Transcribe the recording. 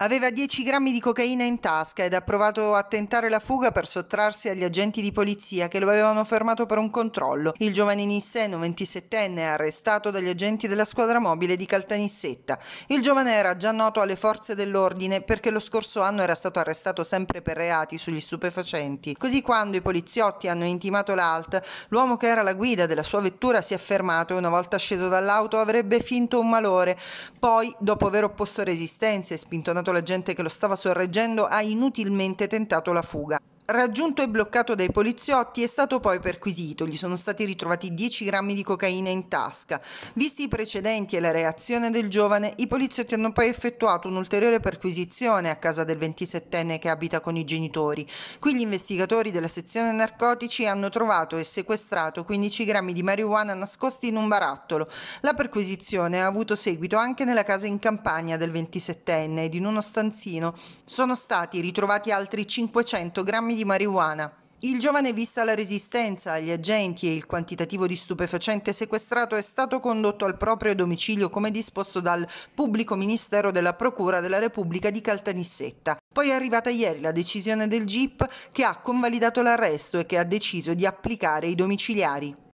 Aveva 10 grammi di cocaina in tasca ed ha provato a tentare la fuga per sottrarsi agli agenti di polizia che lo avevano fermato per un controllo. Il giovane Nisseno, 27enne, è arrestato dagli agenti della squadra mobile di Caltanissetta. Il giovane era già noto alle forze dell'ordine perché lo scorso anno era stato arrestato sempre per reati sugli stupefacenti. Così quando i poliziotti hanno intimato l'alt, l'uomo che era la guida della sua vettura si è fermato e una volta sceso dall'auto avrebbe finto un malore. Poi, dopo aver opposto resistenze e spintonato quanto la gente che lo stava sorreggendo ha inutilmente tentato la fuga. Raggiunto e bloccato dai poliziotti è stato poi perquisito, gli sono stati ritrovati 10 grammi di cocaina in tasca. Visti i precedenti e la reazione del giovane, i poliziotti hanno poi effettuato un'ulteriore perquisizione a casa del 27enne che abita con i genitori. Qui gli investigatori della sezione narcotici hanno trovato e sequestrato 15 grammi di marijuana nascosti in un barattolo. La perquisizione ha avuto seguito anche nella casa in campagna del 27enne ed in uno stanzino sono stati ritrovati altri 500 grammi di marijuana. Il giovane, vista la resistenza agli agenti e il quantitativo di stupefacente sequestrato, è stato condotto al proprio domicilio come disposto dal pubblico ministero della Procura della Repubblica di Caltanissetta. Poi è arrivata ieri la decisione del GIP che ha convalidato l'arresto e che ha deciso di applicare i domiciliari.